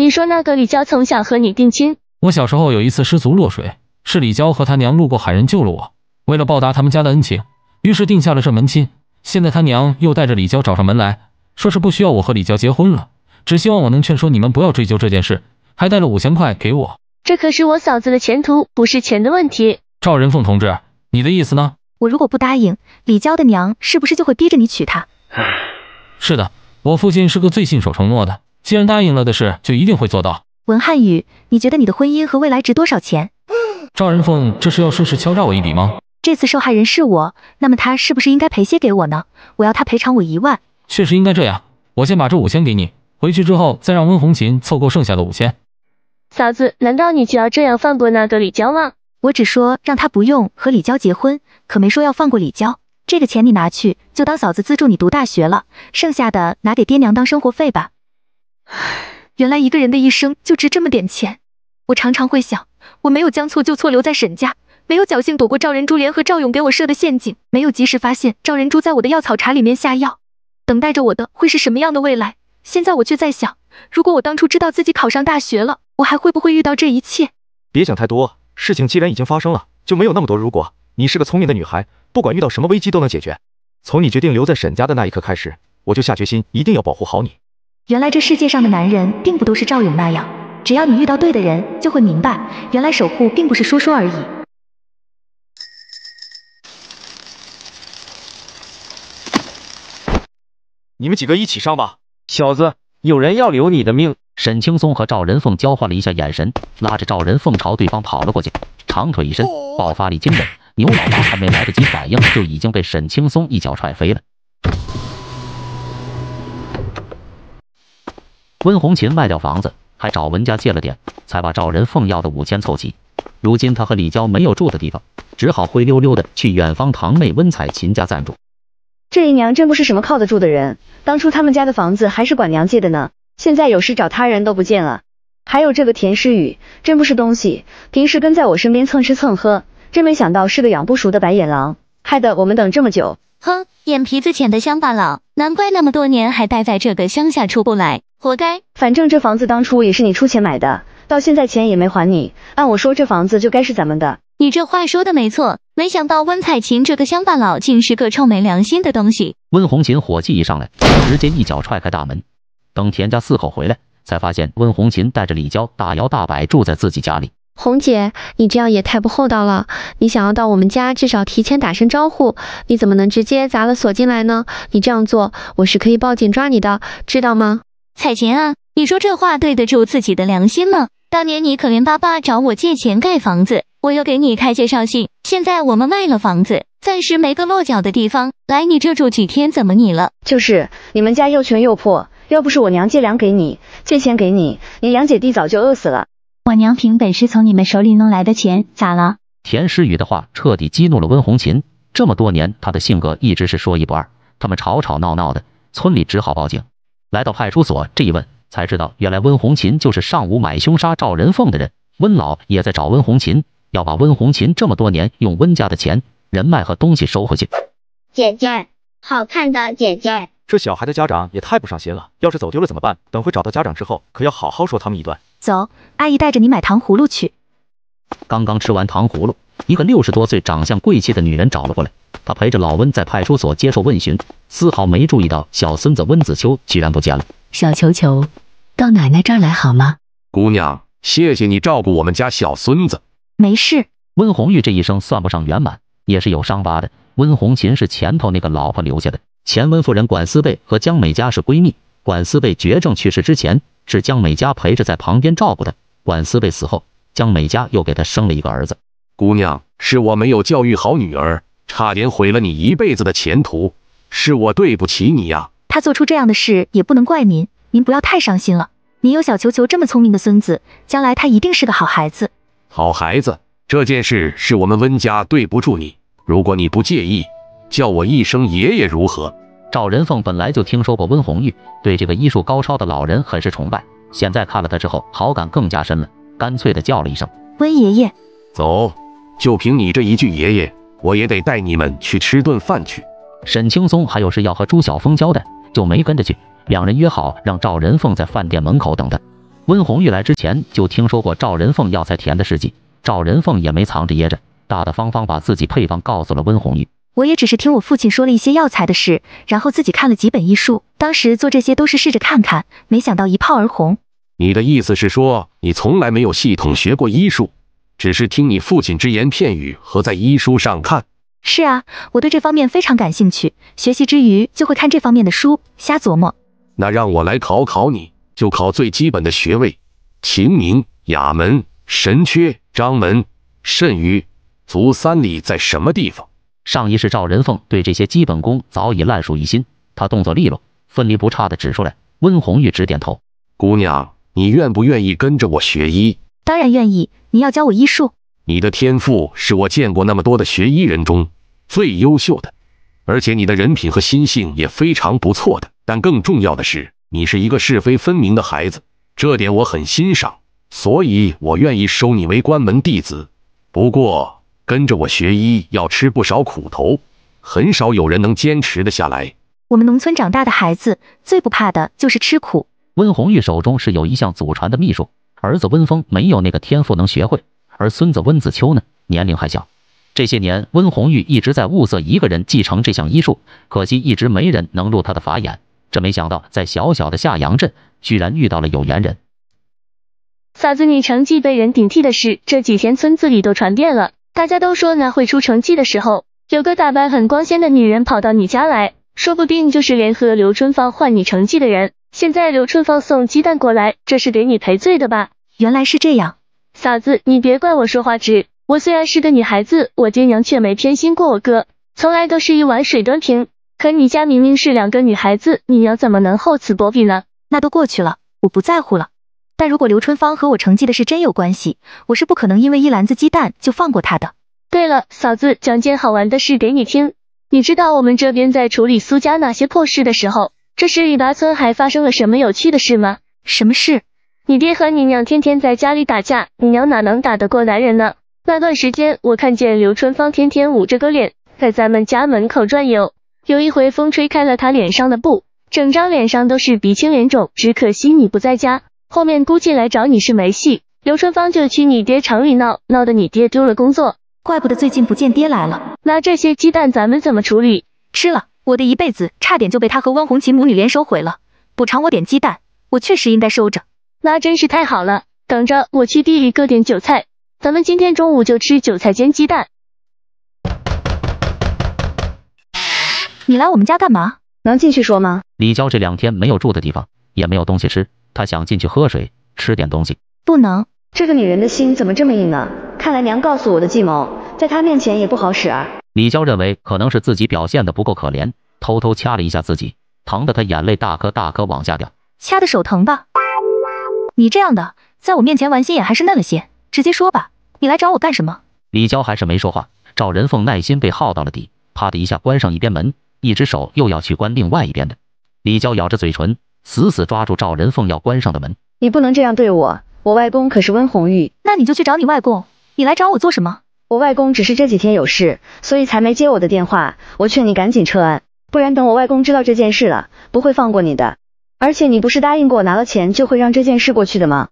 你说那个李娇从小和你定亲。我小时候有一次失足落水，是李娇和他娘路过海人救了我。为了报答他们家的恩情，于是定下了这门亲。现在他娘又带着李娇找上门来，说是不需要我和李娇结婚了，只希望我能劝说你们不要追究这件事，还带了五千块给我。这可是我嫂子的前途，不是钱的问题。赵仁凤同志，你的意思呢？我如果不答应，李娇的娘是不是就会逼着你娶她？唉，是的，我父亲是个最信守承诺的。既然答应了的事，就一定会做到。文汉宇，你觉得你的婚姻和未来值多少钱？赵仁凤，这是要顺势敲诈我一笔吗？这次受害人是我，那么他是不是应该赔些给我呢？我要他赔偿我一万。确实应该这样，我先把这五千给你，回去之后再让温红琴凑够剩下的五千。嫂子，难道你就要这样放过那个李娇吗？我只说让他不用和李娇结婚，可没说要放过李娇。这个钱你拿去，就当嫂子资助你读大学了，剩下的拿给爹娘当生活费吧。原来一个人的一生就值这么点钱，我常常会想，我没有将错就错留在沈家，没有侥幸躲过赵仁珠联合赵勇给我设的陷阱，没有及时发现赵仁珠在我的药草茶里面下药，等待着我的会是什么样的未来？现在我却在想，如果我当初知道自己考上大学了，我还会不会遇到这一切？别想太多，事情既然已经发生了，就没有那么多如果。你是个聪明的女孩，不管遇到什么危机都能解决。从你决定留在沈家的那一刻开始，我就下决心一定要保护好你。原来这世界上的男人并不都是赵勇那样，只要你遇到对的人，就会明白，原来守护并不是说说而已。你们几个一起上吧，小子，有人要留你的命。沈青松和赵仁凤交换了一下眼神，拉着赵仁凤朝对方跑了过去，长腿一伸，爆发力惊人，牛老大还没来得及反应，就已经被沈青松一脚踹飞了。温红琴卖掉房子，还找文家借了点，才把赵仁凤要的五千凑齐。如今他和李娇没有住的地方，只好灰溜溜的去远方堂妹温彩琴家暂住。这姨娘真不是什么靠得住的人，当初他们家的房子还是管娘借的呢，现在有事找他人都不见了。还有这个田诗雨，真不是东西，平时跟在我身边蹭吃蹭喝，真没想到是个养不熟的白眼狼，害得我们等这么久。哼，眼皮子浅的乡巴佬，难怪那么多年还待在这个乡下出不来，活该。反正这房子当初也是你出钱买的，到现在钱也没还你，按我说这房子就该是咱们的。你这话说的没错，没想到温彩琴这个乡巴佬竟是个臭没良心的东西。温红琴火气一上来，直接一脚踹开大门。等田家四口回来，才发现温红琴带着李娇大摇大摆住在自己家里。红姐，你这样也太不厚道了。你想要到我们家，至少提前打声招呼。你怎么能直接砸了锁进来呢？你这样做，我是可以报警抓你的，知道吗？彩琴啊，你说这话对得住自己的良心吗？当年你可怜巴巴找我借钱盖房子，我又给你开介绍信。现在我们卖了房子，暂时没个落脚的地方，来你这住几天，怎么你了？就是，你们家又穷又破，要不是我娘借粮给你，借钱给你，你两姐弟早就饿死了。我娘凭本事从你们手里弄来的钱，咋了？田诗雨的话彻底激怒了温红琴。这么多年，他的性格一直是说一不二。他们吵吵闹闹的，村里只好报警。来到派出所，这一问，才知道原来温红琴就是上午买凶杀赵仁凤的人。温老也在找温红琴，要把温红琴这么多年用温家的钱、人脉和东西收回去。姐姐，好看的姐姐。这小孩的家长也太不上心了，要是走丢了怎么办？等会找到家长之后，可要好好说他们一段。走，阿姨带着你买糖葫芦去。刚刚吃完糖葫芦，一个六十多岁、长相贵气的女人找了过来，她陪着老温在派出所接受问询，丝毫没注意到小孙子温子秋居然不见了。小球球，到奶奶这儿来好吗？姑娘，谢谢你照顾我们家小孙子。没事。温红玉这一生算不上圆满，也是有伤疤的。温红琴是前头那个老婆留下的，前温夫人管思贝和江美嘉是闺蜜。管思贝绝症去世之前，是江美嘉陪着在旁边照顾的。管思贝死后，江美嘉又给他生了一个儿子。姑娘，是我没有教育好女儿，差点毁了你一辈子的前途，是我对不起你呀。他做出这样的事也不能怪您，您不要太伤心了。你有小球球这么聪明的孙子，将来他一定是个好孩子。好孩子，这件事是我们温家对不住你。如果你不介意，叫我一声爷爷如何？赵仁凤本来就听说过温红玉，对这个医术高超的老人很是崇拜。现在看了他之后，好感更加深了，干脆的叫了一声：“温爷爷。”走，就凭你这一句爷爷，我也得带你们去吃顿饭去。沈青松还有事要和朱晓峰交代，就没跟着去。两人约好让赵仁凤在饭店门口等他。温红玉来之前就听说过赵仁凤药材田的事迹，赵仁凤也没藏着掖着，大大方方把自己配方告诉了温红玉。我也只是听我父亲说了一些药材的事，然后自己看了几本医书。当时做这些都是试着看看，没想到一炮而红。你的意思是说，你从来没有系统学过医术，只是听你父亲只言片语和在医书上看？是啊，我对这方面非常感兴趣，学习之余就会看这方面的书，瞎琢磨。那让我来考考你，就考最基本的穴位：晴明、哑门、神阙、章门、肾俞、足三里在什么地方？上一世，赵仁凤对这些基本功早已烂熟于心，他动作利落，分离不差的指出来。温红玉直点头。姑娘，你愿不愿意跟着我学医？当然愿意。你要教我医术？你的天赋是我见过那么多的学医人中最优秀的，而且你的人品和心性也非常不错的。但更重要的是，你是一个是非分明的孩子，这点我很欣赏，所以我愿意收你为关门弟子。不过。跟着我学医要吃不少苦头，很少有人能坚持得下来。我们农村长大的孩子最不怕的就是吃苦。温红玉手中是有一项祖传的秘术，儿子温峰没有那个天赋能学会，而孙子温子秋呢，年龄还小。这些年，温红玉一直在物色一个人继承这项医术，可惜一直没人能入他的法眼。这没想到，在小小的下阳镇，居然遇到了有缘人。嫂子，你成绩被人顶替的事，这几天村子里都传遍了。大家都说那会出成绩的时候，有个打扮很光鲜的女人跑到你家来，说不定就是联合刘春芳换你成绩的人。现在刘春芳送鸡蛋过来，这是给你赔罪的吧？原来是这样，嫂子，你别怪我说话直。我虽然是个女孩子，我爹娘却没偏心过我哥，从来都是一碗水端平。可你家明明是两个女孩子，你娘怎么能厚此薄彼呢？那都过去了，我不在乎了。但如果刘春芳和我成绩的事真有关系，我是不可能因为一篮子鸡蛋就放过他的。对了，嫂子，讲件好玩的事给你听。你知道我们这边在处理苏家那些破事的时候，这时李达村还发生了什么有趣的事吗？什么事？你爹和你娘天天在家里打架，你娘哪能打得过男人呢？那段时间，我看见刘春芳天天捂着个脸在咱们家门口转悠。有一回风吹开了他脸上的布，整张脸上都是鼻青脸肿。只可惜你不在家。后面估计来找你是没戏，刘春芳就去你爹厂里闹，闹得你爹丢了工作，怪不得最近不见爹来了。那这些鸡蛋咱们怎么处理？吃了，我的一辈子差点就被他和汪红琴母女联手毁了，补偿我点鸡蛋，我确实应该收着。那真是太好了，等着我去地里割点韭菜，咱们今天中午就吃韭菜煎鸡蛋。你来我们家干嘛？能进去说吗？李娇这两天没有住的地方，也没有东西吃。他想进去喝水，吃点东西，不能。这个女人的心怎么这么硬呢？看来娘告诉我的计谋，在她面前也不好使啊。李娇认为可能是自己表现的不够可怜，偷偷掐了一下自己，疼得她眼泪大颗大颗往下掉。掐的手疼吧？你这样的，在我面前玩心眼还是嫩了些。直接说吧，你来找我干什么？李娇还是没说话。赵仁凤耐心被耗到了底，啪的一下关上一边门，一只手又要去关另外一边的。李娇咬着嘴唇。死死抓住赵仁凤要关上的门，你不能这样对我！我外公可是温红玉，那你就去找你外公。你来找我做什么？我外公只是这几天有事，所以才没接我的电话。我劝你赶紧撤案，不然等我外公知道这件事了，不会放过你的。而且你不是答应过拿了钱就会让这件事过去的吗？